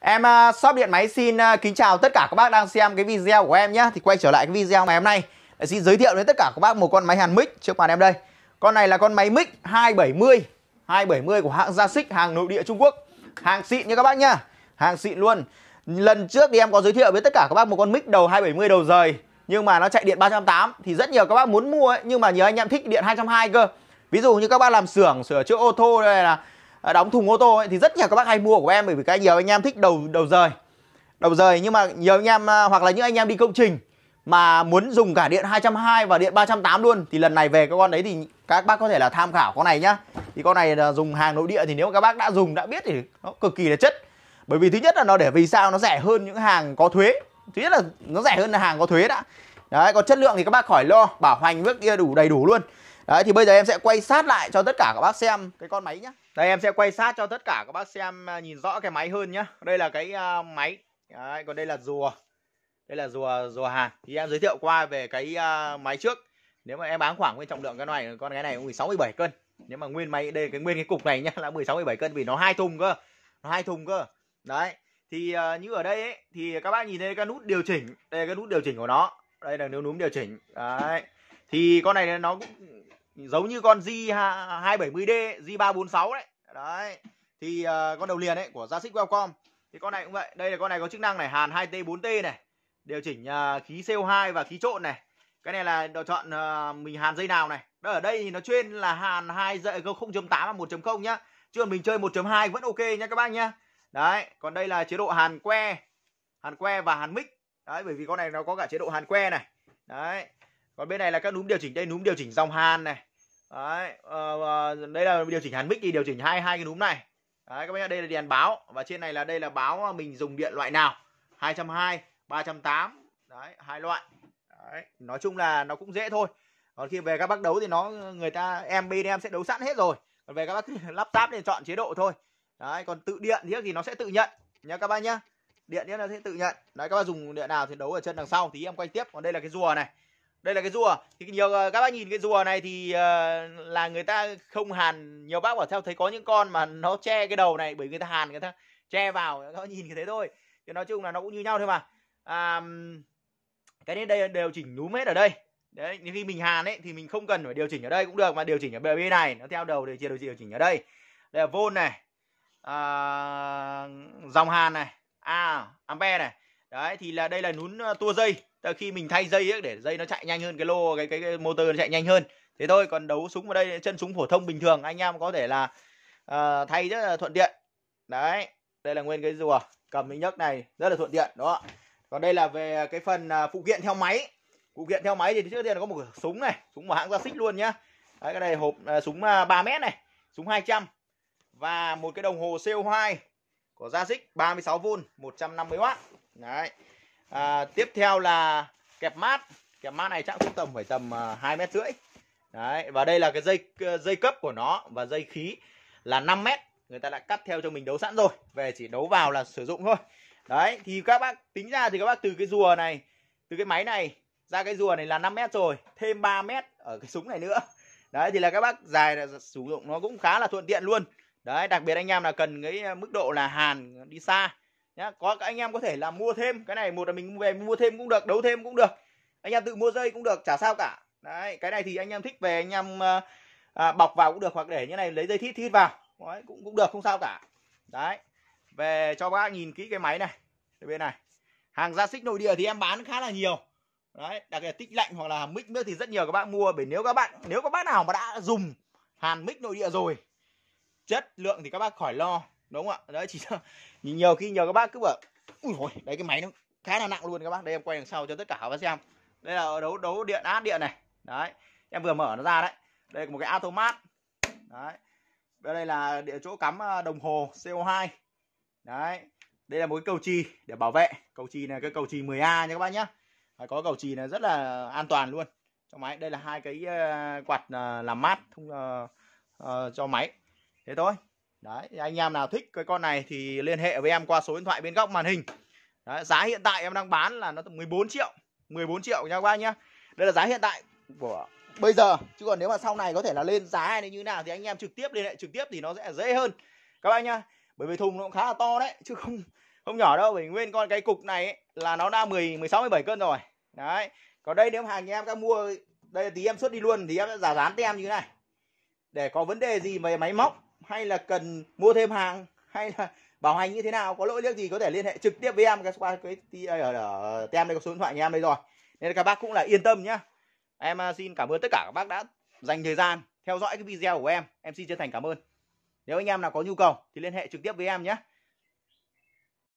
Em uh, à, shop điện máy xin uh, kính chào tất cả các bác đang xem cái video của em nhé Thì quay trở lại cái video ngày hôm nay để Xin giới thiệu đến tất cả các bác một con máy hàn mic trước mặt em đây Con này là con máy mic 270 270 của hãng Jasik, hàng nội địa Trung Quốc Hàng xịn nha các bác nhá Hàng xịn luôn Lần trước thì em có giới thiệu với tất cả các bác một con mic đầu 270 đầu rời Nhưng mà nó chạy điện 380 Thì rất nhiều các bác muốn mua ấy Nhưng mà nhiều anh em thích điện 220 cơ Ví dụ như các bác làm xưởng, sửa chữa ô tô đây là Ờ, đóng thùng ô tô ấy, thì rất nhiều các bác hay mua của em bởi vì cái nhiều anh em thích đầu đầu rời đầu rời nhưng mà nhiều anh em à, hoặc là những anh em đi công trình mà muốn dùng cả điện 220 và điện 308 luôn thì lần này về các con đấy thì các bác có thể là tham khảo con này nhá. Thì con này là dùng hàng nội địa thì nếu các bác đã dùng đã biết thì nó cực kỳ là chất. Bởi vì thứ nhất là nó để vì sao nó rẻ hơn những hàng có thuế. Thứ nhất là nó rẻ hơn là hàng có thuế đã. Đấy, có chất lượng thì các bác khỏi lo, bảo hành bước kia đủ đầy đủ luôn đấy thì bây giờ em sẽ quay sát lại cho tất cả các bác xem cái con máy nhá đây em sẽ quay sát cho tất cả các bác xem à, nhìn rõ cái máy hơn nhá đây là cái uh, máy đấy, còn đây là rùa đây là rùa rùa hàng thì em giới thiệu qua về cái uh, máy trước nếu mà em bán khoảng nguyên trọng lượng cái này con cái này cũng 16 17 cân nhưng mà nguyên máy đây cái nguyên cái cục này nhá là 16 17 cân vì nó hai thùng cơ nó hai thùng cơ đấy thì uh, như ở đây ấy, thì các bác nhìn thấy cái nút điều chỉnh đây là cái nút điều chỉnh của nó đây là nếu núm điều chỉnh đấy thì con này nó cũng giống như con J 270D J 346 đấy đấy thì uh, con đầu liền ấy của Jasic Welcom thì con này cũng vậy đây là con này có chức năng này hàn 2T 4T này điều chỉnh uh, khí CO2 và khí trộn này cái này là lựa chọn uh, mình hàn dây nào này đó ở đây thì nó chuyên là hàn hai dây 0.8 và 1.0 nhá chứ còn mình chơi 1.2 vẫn ok nha các bác nhá đấy còn đây là chế độ hàn que hàn que và hàn mic đấy bởi vì con này nó có cả chế độ hàn que này đấy còn bên này là các núm điều chỉnh đây núm điều chỉnh dòng hàn này đấy uh, đây là điều chỉnh hàn mic thì điều chỉnh hai hai cái núm này đấy các bác nhá đây là đèn báo và trên này là đây là báo mình dùng điện loại nào hai hai trăm ba trăm tám đấy hai loại đấy nói chung là nó cũng dễ thôi còn khi về các bác đấu thì nó người ta em bên em sẽ đấu sẵn hết rồi còn về các bác lắp ráp thì chọn chế độ thôi đấy còn tự điện thì nó sẽ tự nhận nhá các bác nhá điện nó sẽ tự nhận đấy các bác dùng điện nào thì đấu ở chân đằng sau thì em quay tiếp còn đây là cái rùa này đây là cái rùa thì nhiều ờ, các bác nhìn cái rùa này thì uh, là người ta không hàn nhiều bác bảo theo thấy có những con mà nó che cái đầu này bởi người ta hàn người ta che vào các bác nhìn cái thế thôi thì nói chung là nó cũng như nhau thôi mà à, cái đến đây đều chỉnh núm hết ở đây đấy khi mình hàn ấy thì mình không cần phải điều chỉnh ở đây cũng được mà điều chỉnh ở bề bên này nó theo đầu để chia đầu chỉnh, điều chỉnh ở đây đây là vôn này à, dòng hàn này a à, ampere này đấy thì là đây là nún tua dây là ờ, khi mình thay dây ấy, để dây nó chạy nhanh hơn cái lô cái cái, cái motor nó chạy nhanh hơn thế thôi còn đấu súng ở đây chân súng phổ thông bình thường anh em có thể là uh, thay rất là thuận tiện đấy đây là nguyên cái rùa cầm cái nhấc này rất là thuận tiện đó còn đây là về cái phần uh, phụ kiện theo máy phụ kiện theo máy thì trước tiên có một súng này súng của hãng ra xích luôn nhá đấy cái này hộp uh, súng uh, à, 3 mét này súng 200 và một cái đồng hồ CO2 của Gia Xích 36V 150W đấy à, tiếp theo là kẹp mát kẹp mát này chắc cũng tầm phải tầm à, hai mét rưỡi đấy và đây là cái dây ờ, dây cấp của nó và dây khí là 5 mét người ta đã cắt theo cho mình đấu sẵn rồi về chỉ đấu vào là sử dụng thôi đấy thì các bác tính ra thì các bác từ cái rùa này từ cái máy này ra cái rùa này là 5 mét rồi thêm 3 mét ở cái súng này nữa đấy thì là các bác dài là sử dụng nó cũng khá là thuận tiện luôn đấy đặc biệt anh em là cần cái ờ, mức độ là hàn đi xa nhá có anh em có thể là mua thêm cái này một là mình về mua thêm cũng được đấu thêm cũng được anh em tự mua dây cũng được chả sao cả đấy cái này thì anh em thích về anh em ờ, à, bọc vào cũng được hoặc để như này lấy dây thít thít vào đấy, cũng cũng được không sao cả đấy về cho các bác nhìn kỹ cái máy này bên này hàng ra xích nội địa thì em bán khá là nhiều đấy đặc biệt tích lạnh hoặc là mic nữa thì rất nhiều các bạn mua bởi nếu các bạn nếu các bác nào mà đã dùng hàn mic nội địa rồi chất lượng thì các bác khỏi lo đúng không ạ đấy chỉ Nhìn nhiều khi nhiều các bác cứ bảo ui hồi đấy cái máy nó khá là nặng luôn các bác đây em quay đằng sau cho tất cả các bác xem đây là đấu đấu điện át điện này đấy em vừa mở nó ra đấy đây là một cái automat đấy đây là địa chỗ cắm à, đồng hồ CO2 đấy đây là một cái cầu chì để bảo vệ cầu chì này cái cầu chì 10A nha các bác nhé có cầu chì này rất là an toàn luôn trong máy đây là hai cái à, quạt à, làm mát thông cho máy thế thôi Đấy, anh em nào thích cái con này thì liên hệ với em qua số điện thoại bên góc màn hình. Đấy, giá hiện tại em đang bán là nó 14 triệu, 14 triệu nha các bác nhá. Đây là giá hiện tại của bây giờ, chứ còn nếu mà sau này có thể là lên giá hay như nào thì anh em trực tiếp liên hệ trực tiếp thì nó sẽ dễ hơn. Các bác nhá. Bởi vì thùng nó cũng khá là to đấy chứ không không nhỏ đâu, bởi nguyên con cái cục này ấy, là nó đã 10 16 17 cân rồi. Đấy. Còn đây nếu hàng anh em các mua đây tí em xuất đi luôn thì em sẽ giả dán tem như thế này. Để có vấn đề gì về máy móc hay là cần mua thêm hàng hay là bảo hành như thế nào có lỗi liếc gì có thể liên hệ trực tiếp với em các qua cái ở, ở tem đây có số điện thoại nhà em đây rồi nên các bác cũng là yên tâm nhá em à, xin cảm ơn tất cả các bác đã dành thời gian theo dõi cái video của em em xin chân thành cảm ơn nếu anh em nào có nhu cầu thì liên hệ trực tiếp với em nhé